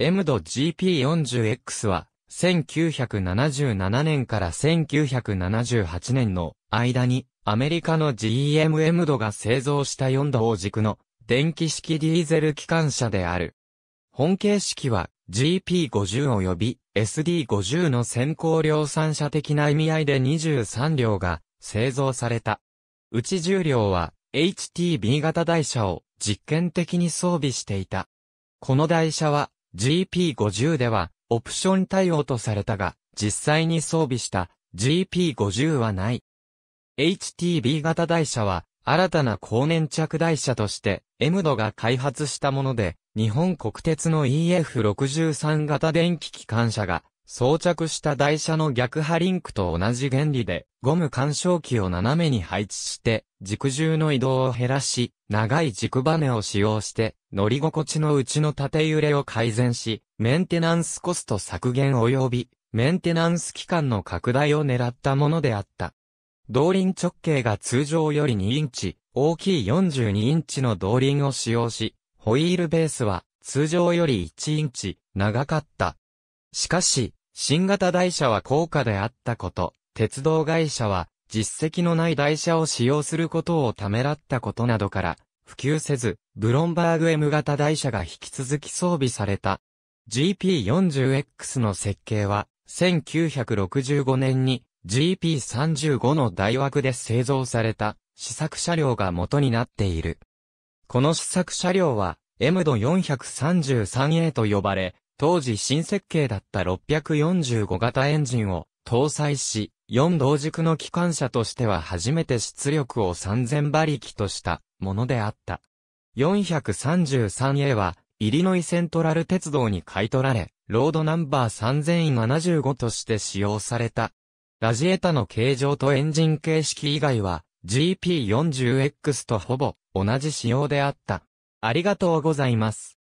m ド g p 4 0 x は、1977年から1978年の間に、アメリカの GMM 度が製造した4度を軸の電気式ディーゼル機関車である。本形式は GP50 及び SD50 の先行量産車的な意味合いで23両が製造された。うち10両は HTB 型台車を実験的に装備していた。この台車は GP50 では、オプション対応とされたが、実際に装備した GP50 はない。HTB 型台車は、新たな高粘着台車として、エムドが開発したもので、日本国鉄の EF63 型電気機関車が装着した台車の逆波リンクと同じ原理で、ゴム干渉器を斜めに配置して、軸重の移動を減らし、長い軸バネを使用して、乗り心地のうちの縦揺れを改善し、メンテナンスコスト削減及び、メンテナンス期間の拡大を狙ったものであった。動輪直径が通常より2インチ、大きい42インチの動輪を使用し、ホイールベースは通常より1インチ長かったしかし、新型台車は高価であったこと、鉄道会社は実績のない台車を使用することをためらったことなどから、普及せず、ブロンバーグ M 型台車が引き続き装備された。GP40X の設計は、1965年に GP35 の台枠で製造された試作車両が元になっている。この試作車両は、M 度 433A と呼ばれ、当時新設計だった645型エンジンを搭載し、4同軸の機関車としては初めて出力を3000馬力としたものであった。433A は、イリノイセントラル鉄道に買い取られ、ロードナンバー3075として使用された。ラジエタの形状とエンジン形式以外は、GP40X とほぼ同じ仕様であった。ありがとうございます。